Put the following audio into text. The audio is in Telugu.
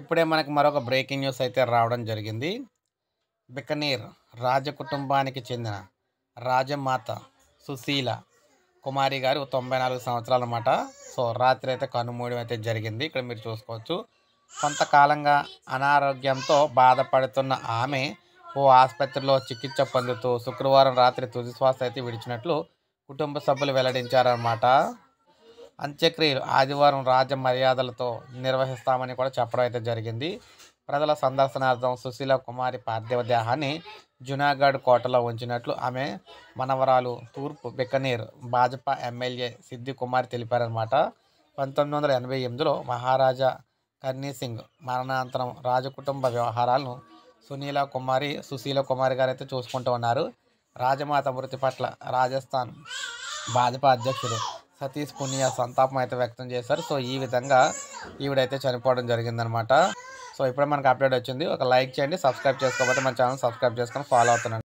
ఇప్పుడే మనకు మరొక బ్రేకింగ్ న్యూస్ అయితే రావడం జరిగింది బికనీర్ రాజ కుటుంబానికి చెందిన రాజమాత సుశీల కుమారి గారు తొంభై నాలుగు సంవత్సరాలు అనమాట సో రాత్రి అయితే కనుమూడి అయితే జరిగింది ఇక్కడ మీరు చూసుకోవచ్చు కొంతకాలంగా అనారోగ్యంతో బాధపడుతున్న ఆమె ఓ ఆసుపత్రిలో చికిత్స పొందుతూ శుక్రవారం రాత్రి తుది శ్వాస అయితే విడిచినట్లు కుటుంబ సభ్యులు వెల్లడించారన్నమాట అంత్యక్రియలు ఆదివారం రాజ మర్యాదలతో నిర్వహిస్తామని కూడా చెప్పడం అయితే జరిగింది ప్రజల సందర్శనార్థం సుశీల కుమారి పార్థివ దేహాన్ని జునాగఢ్ కోటలో ఉంచినట్లు ఆమె మనవరాలు తూర్పు బికనీర్ భాజపా ఎమ్మెల్యే సిద్ధి కుమార్ తెలిపారనమాట పంతొమ్మిది వందల ఎనభై ఎనిమిదిలో మహారాజా కర్ణీ సింగ్ మరణానంతరం రాజకుటుంబ వ్యవహారాలను సునీల కుమారి సుశీల కుమారి గారు అయితే చూసుకుంటూ ఉన్నారు రాజమాత మృతి పట్ల రాజస్థాన్ భాజపా అధ్యక్షుడు సతీష్ పునియా సంతాపం అయితే వ్యక్తం చేశారు సో ఈ విధంగా ఈవిడైతే చనిపోవడం జరిగిందనమాట సో ఇప్పుడే మనకు అప్డేట్ వచ్చింది ఒక లైక్ చేయండి సబ్స్క్రైబ్ చేసుకోకపోతే మన ఛానల్ సబ్స్క్రైబ్ చేసుకొని ఫాలో అవుతున్నాను